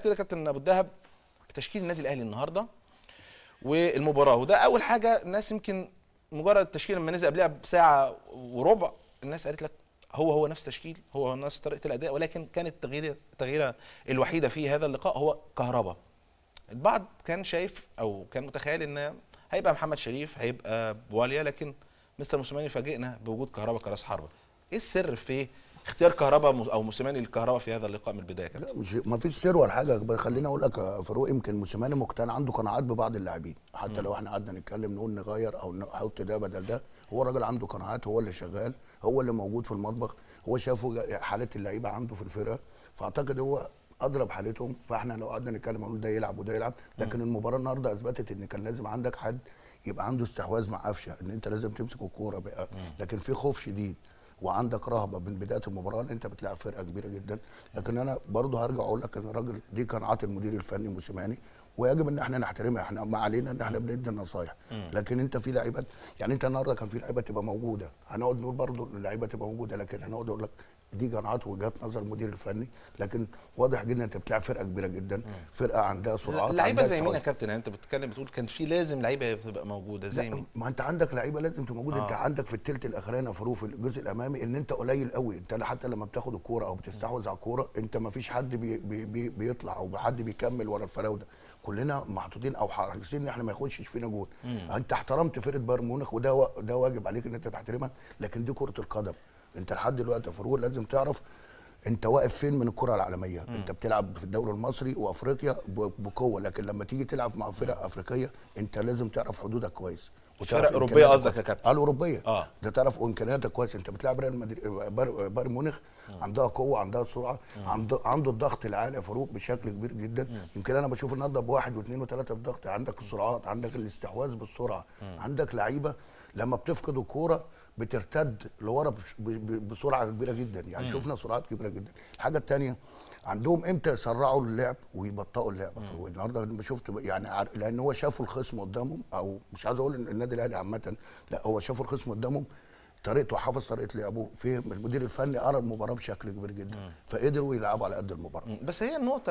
ابتدي كابتن ابو الدهب بتشكيل النادي الاهلي النهارده والمباراه وده اول حاجه الناس يمكن مجرد التشكيل لما نزل قبلها بساعه وربع الناس قالت لك هو هو نفس تشكيل هو هو نفس طريقه الاداء ولكن كانت التغيير التغييره الوحيده في هذا اللقاء هو كهربا البعض كان شايف او كان متخيل ان هيبقى محمد شريف هيبقى بواليا لكن مستر موسيماني فاجئنا بوجود كهربا كراس حربه ايه السر في اختيار كهرباء او موسيماني للكهرباء في هذا اللقاء من البدايه كابتن لا مش ما فيش سر ولا حاجه خليني اقول لك يا فاروق يمكن موسيماني مقتنع عنده قناعات ببعض اللاعبين حتى م. لو احنا قعدنا نتكلم نقول نغير او نحط ده بدل ده هو الراجل عنده قناعات هو اللي شغال هو اللي موجود في المطبخ هو شاف حاله اللعيبه عنده في الفرقه فاعتقد هو اضرب حالتهم فاحنا لو قعدنا نتكلم نقول ده يلعب وده يلعب لكن م. المباراه النهارده اثبتت ان كان لازم عندك حد يبقى عنده استحواذ مع قفشه ان انت لازم تمسك الكوره بقى لكن في خوف شديد وعندك رهبه من بدايه المباراه ان انت بتلعب فرقه كبيره جدا لكن انا برضه هرجع اقول لك ان الراجل دي قناعات المدير الفني موسيماني ويجب ان احنا نحترمها احنا ما علينا ان احنا بندي النصايح لكن انت في لعيبه يعني انت النهارده كان في لعيبه تبقى موجوده هنقعد نقول برضه اللعيبه تبقى موجوده لكن هنقعد اقول لك دي قناعات وجهات نظر المدير الفني لكن واضح جدا انت بتلعب فرقه كبيره جدا فرقه عندها سرعات لعيبه زي مين يا كابتن يعني انت بتتكلم بتقول كان في لازم لعيبه تبقى موجوده زي مين ما انت عندك لعيبه لازم تبقى موجوده آه. انت عندك في الثلث الاخراني فروف الجزء الامامي امامي ان انت قليل قوي انت حتى لما بتاخد الكوره او بتستحوذ على الكوره انت ما فيش حد بي بي بيطلع او حد بيكمل ورا الفراوده كلنا محطوطين او حريصين ان احنا ما ياخدش فينا جول انت احترمت فرقه بايرن ميونخ وده ده واجب عليك ان انت تحترمها لكن دي كره القدم انت لحد دلوقتي فاروق لازم تعرف انت واقف فين من الكره العالميه مم. انت بتلعب في الدوري المصري وافريقيا بقوه لكن لما تيجي تلعب مع فرق افريقيه انت لازم تعرف حدودك كويس فرق اوروبيه قصدك يا كابتن آه، الاوروبيه اه ده تعرف امكانياتك كويس انت بتلعب ريال مدريد بايرن ميونخ عندها قوه عندها سرعه عنده عنده الضغط العالي يا فاروق بشكل كبير جدا مم. يمكن انا بشوف النهارده بواحد واثنين وثلاثه في الضغط عندك السرعات عندك الاستحواذ بالسرعه مم. عندك لعيبه لما بتفقد الكوره بترتد لورا بسرعه كبيره جدا يعني مم. شفنا سرعات كبيره جدا الحاجه الثانيه عندهم امتى يسرعوا اللعب ويبطئوا اللعب النهارده لما شفت يعني لان هو شافوا الخصم قدامهم او مش عايز اقول النادي الاهلي عامه لا هو شافوا الخصم قدامهم طريقته حافظ طريقه لعبه فهم المدير الفني قرا المباراه بشكل كبير جدا فقدروا يلعبوا على قد المباراه بس هي النقطه